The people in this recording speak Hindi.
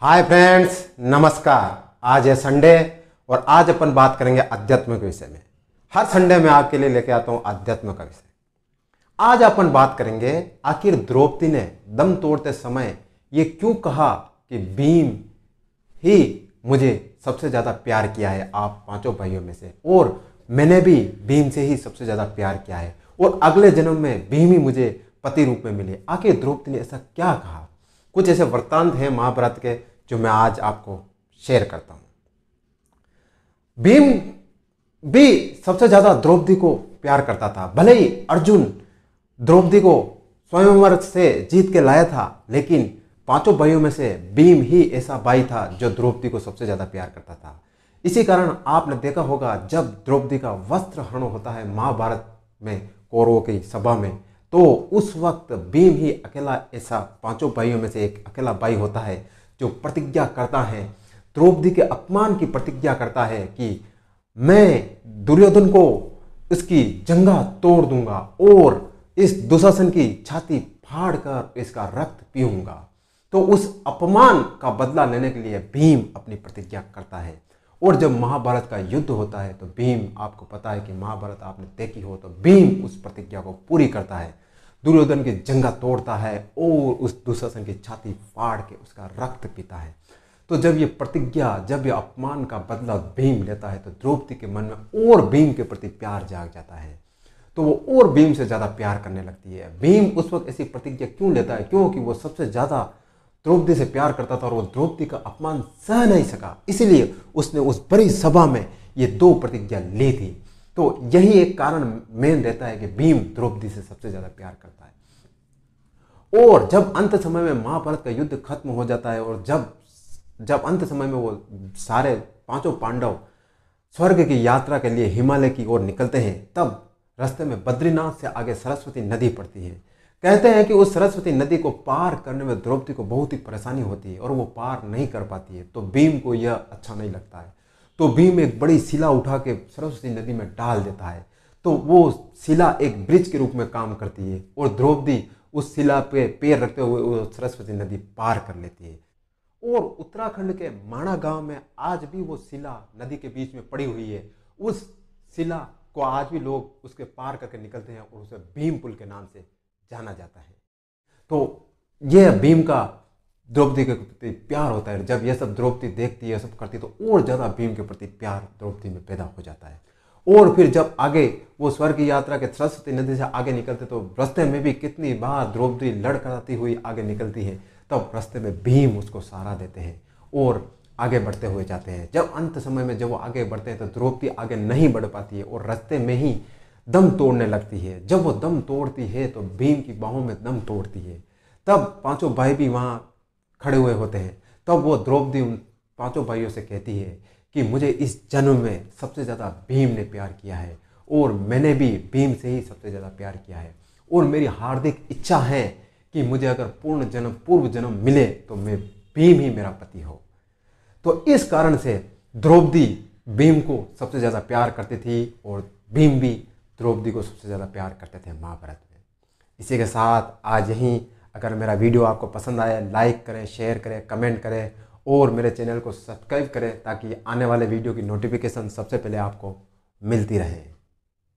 हाय फ्रेंड्स नमस्कार आज है संडे और आज अपन बात करेंगे अध्यात्म के विषय में हर संडे मैं आपके लिए लेके आता हूँ अध्यात्म का विषय आज अपन बात करेंगे आखिर द्रौपदी ने दम तोड़ते समय ये क्यों कहा कि भीम ही मुझे सबसे ज़्यादा प्यार किया है आप पांचों भाइयों में से और मैंने भी भीम से ही सबसे ज़्यादा प्यार किया है और अगले जन्म में भीम ही मुझे पति रूप में मिले आखिर द्रौपदी ने ऐसा क्या कहा कुछ ऐसे वृत्तांत हैं महाभारत के जो मैं आज आपको शेयर करता हूं भीम भी सबसे ज़्यादा द्रौपदी को प्यार करता था भले ही अर्जुन द्रौपदी को स्वयंवर से जीत के लाया था लेकिन पांचों भाइयों में से भीम ही ऐसा भाई था जो द्रौपदी को सबसे ज़्यादा प्यार करता था इसी कारण आपने देखा होगा जब द्रौपदी का वस्त्र हरण होता है महाभारत में कौरवों की सभा में तो उस वक्त भीम ही अकेला ऐसा पांचों भाइयों में से एक अकेला भाई होता है जो प्रतिज्ञा करता है द्रौपदी के अपमान की प्रतिज्ञा करता है कि मैं दुर्योधन को इसकी जंगा तोड़ दूंगा और इस दुशासन की छाती फाड़ कर इसका रक्त पीऊंगा तो उस अपमान का बदला लेने के लिए भीम अपनी प्रतिज्ञा करता है और जब महाभारत का युद्ध होता है तो भीम आपको पता है कि महाभारत आपने देखी हो तो भीम उस प्रतिज्ञा को पूरी करता है दुर्योधन की जंगा तोड़ता है और उस दुशासन की छाती फाड़ के उसका रक्त पीता है तो जब ये प्रतिज्ञा जब ये अपमान का बदला भीम लेता है तो द्रौपदी के मन में और भीम के प्रति प्यार जाग जाता है तो वो और भीम से ज़्यादा प्यार करने लगती है भीम उस वक्त ऐसी प्रतिज्ञा क्यों लेता है क्योंकि वो सबसे ज़्यादा द्रौपदी से प्यार करता था और वो द्रौपदी का अपमान सह नहीं सका इसलिए उसने उस बड़ी सभा में ये दो प्रतिज्ञा ली थी तो यही एक कारण मेन रहता है कि भीम द्रौपदी से सबसे ज्यादा प्यार करता है और जब अंत समय में महाभारत का युद्ध खत्म हो जाता है और जब जब अंत समय में वो सारे पांचों पांडव स्वर्ग की यात्रा के लिए हिमालय की ओर निकलते हैं तब रास्ते में बद्रीनाथ से आगे सरस्वती नदी पड़ती है कहते हैं कि उस सरस्वती नदी को पार करने में द्रौपदी को बहुत ही परेशानी होती है और वो पार नहीं कर पाती है तो भीम को यह अच्छा नहीं लगता है तो भीम एक बड़ी शिला उठा के सरस्वती नदी में डाल देता है तो वो शिला एक ब्रिज के रूप में काम करती है और द्रौपदी उस शिला पे पैर रखते हुए वो सरस्वती नदी पार कर लेती है और उत्तराखंड के माणा गांव में आज भी वो शिला नदी के बीच में पड़ी हुई है उस शिला को आज भी लोग उसके पार करके निकलते हैं और उसे भीम पुल के नाम से जाना जाता है तो यह भीम का द्रौपदी के प्रति प्यार होता है जब यह सब द्रौपदी देखती है सब करती तो और ज़्यादा भीम के प्रति प्यार द्रौपदी में पैदा हो जाता है और फिर जब आगे वो स्वर्ग यात्रा के सरस्वती नदी से आगे निकलते तो रस्ते में भी कितनी बार द्रौपदी लड़खड़ाती हुई आगे निकलती है तब रास्ते में भीम उसको सहारा देते हैं और आगे बढ़ते हुए जाते हैं जब अंत समय में जब वो आगे बढ़ते हैं तो द्रौपदी आगे नहीं बढ़ पाती है और रस्ते में ही दम तोड़ने लगती है जब वो दम तोड़ती है तो भीम की बाहों में दम तोड़ती है तब पांचों भाई भी वहाँ खड़े हुए होते हैं तब वो द्रौपदी उन पांचों भाइयों से कहती है कि मुझे इस जन्म में सबसे ज़्यादा भीम ने प्यार किया है और मैंने भी भीम से ही सबसे ज़्यादा प्यार किया है और मेरी हार्दिक इच्छा है कि मुझे अगर पूर्ण जन्म पूर्व जन्म मिले तो मैं भीम ही मेरा पति हो तो इस कारण से द्रौपदी भीम को सबसे ज़्यादा प्यार करती थी और भीम भी द्रौपदी को सबसे ज़्यादा प्यार करते थे महाभारत में इसी के साथ आज यहीं अगर मेरा वीडियो आपको पसंद आया लाइक करें शेयर करें कमेंट करें और मेरे चैनल को सब्सक्राइब करें ताकि आने वाले वीडियो की नोटिफिकेशन सबसे पहले आपको मिलती रहे